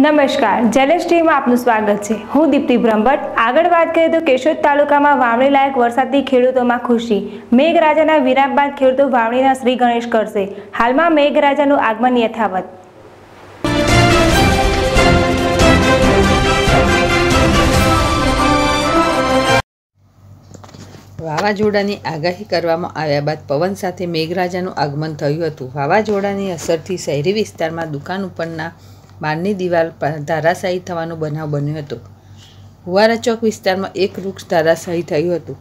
નમસ્કાર જેલેસ ટીમાં આપનું સ્વાગત છે હું દીપ્તિ બ્રહ્મભટ્ટ આગળ વાત કરીએ તો કેશોદ તાલુકામાં વાવણી લાયક વરસાદથી ખેડૂતોમાં ખુશી મેઘરાજાના વિરામ બાદ ખેડૂતો વાવણીના શ્રી ગણેશ કરશે હાલમાં મેઘરાજાનું આગમન યથાવત વાવાઝોડાની આગાહી કરવામાં આવ્યા બાદ પવન સાથે મેઘરાજાનું આગમન થયું હતું વાવાઝોડાની અસરથી શહેરી વિસ્તારમાં દુકાન ઉપરના બારની દિવાલ ધરાશાયી થવાનો બનાવ બન્યો હતો હુવારા ચોક વિસ્તારમાં એક વૃક્ષ ધારાશાહી થયું હતું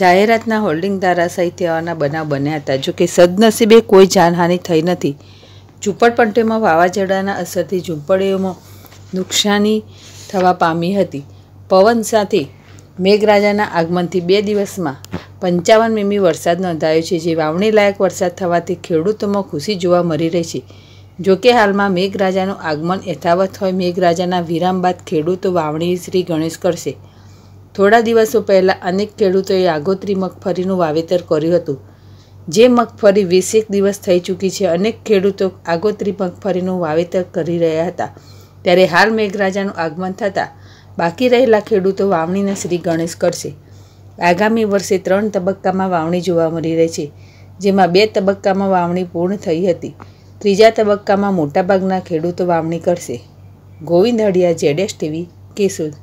જાહેરાતના હોલ્ડિંગ ધારાશાહી થવાના બનાવ બન્યા હતા જોકે સદનસીબે કોઈ જાનહાનિ થઈ નથી ઝૂંપડપટ્ટીમાં વાવાઝોડાના અસરથી ઝૂંપડીઓમાં નુકસાની થવા પામી હતી પવન સાથે મેઘરાજાના આગમનથી બે દિવસમાં પંચાવન મીમી વરસાદ નોંધાયો છે જે વાવણી લાયક વરસાદ થવાથી ખેડૂતોમાં ખુશી જોવા મળી રહી છે જોકે હાલમાં મેઘરાજાનું આગમન યથાવત હોય મેઘરાજાના વિરામ બાદ ખેડૂતો વાવણી શ્રી ગણેશ કરશે થોડા દિવસો પહેલાં અનેક ખેડૂતોએ આગોતરી મગફળીનું વાવેતર કર્યું હતું જે મગફળી વીસેક દિવસ થઈ ચૂકી છે અનેક ખેડૂતો આગોતરી મગફળીનું વાવેતર કરી રહ્યા હતા ત્યારે હાલ મેઘરાજાનું આગમન થતાં બાકી રહેલા ખેડૂતો વાવણીને શ્રી ગણેશ કરશે આગામી વર્ષે ત્રણ તબક્કામાં વાવણી જોવા મળી રહી છે જેમાં બે તબક્કામાં વાવણી પૂર્ણ થઈ હતી ત્રીજા તબક્કામાં મોટાભાગના ખેડૂતો વાવણી કરશે ગોવિંદ હડિયા જેડેશ ટીવી કેસુદ